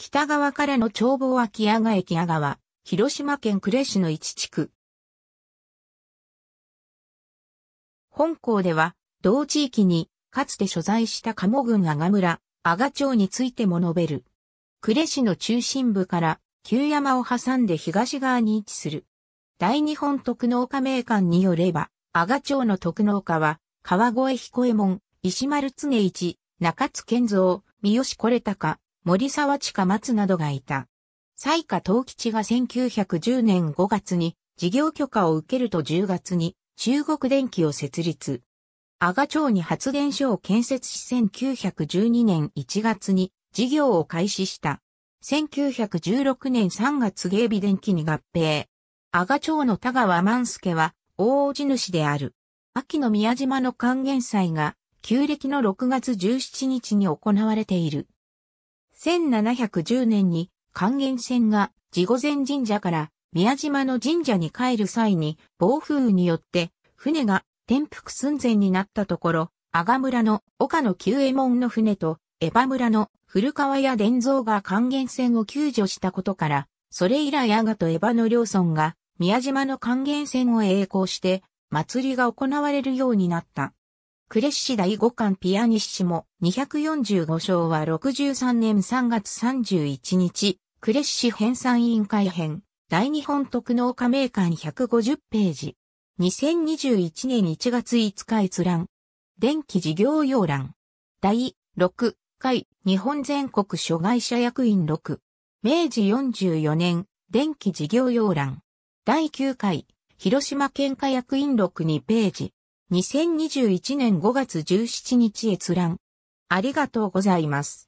北側からの眺望は木屋ヶ駅屋川、広島県呉市の一地区。本校では、同地域に、かつて所在した鴨郡阿賀村、阿賀町についても述べる。呉市の中心部から、旧山を挟んで東側に位置する。大日本特農家名館によれば、阿賀町の特農家は、川越彦右衛門、石丸常一、中津健三、三好これたか、森沢地下松などがいた。西下東吉が1910年5月に事業許可を受けると10月に中国電気を設立。阿賀町に発電所を建設し1912年1月に事業を開始した。1916年3月芸備電気に合併。阿賀町の田川万助は大王子主である。秋の宮島の還元祭が旧暦の6月17日に行われている。1710年に還元船が地御前神社から宮島の神社に帰る際に暴風雨によって船が転覆寸前になったところ、阿賀村の岡野久右衛門の船と江場村の古川屋伝蔵が還元船を救助したことから、それ以来阿賀と江場の両村が宮島の還元船を栄光して祭りが行われるようになった。クレッシ第五巻ピアニッシモ245章は63年3月31日、クレッシ編纂委員会編、大日本特納加盟館150ページ。2021年1月5日閲覧。電気事業要欄。第6回日本全国諸外者役員6。明治44年電気事業要欄。第9回広島県下役員6 2ページ。2021年5月17日閲覧。ありがとうございます。